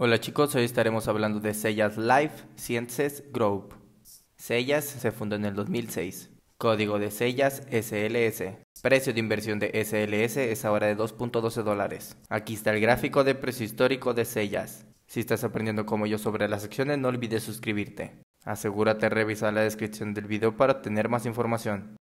Hola chicos, hoy estaremos hablando de Sellas Life Sciences Group. Sellas se fundó en el 2006. Código de Sellas SLS. Precio de inversión de SLS es ahora de 2.12 dólares. Aquí está el gráfico de precio histórico de Sellas. Si estás aprendiendo como yo sobre las acciones, no olvides suscribirte. Asegúrate de revisar la descripción del video para obtener más información.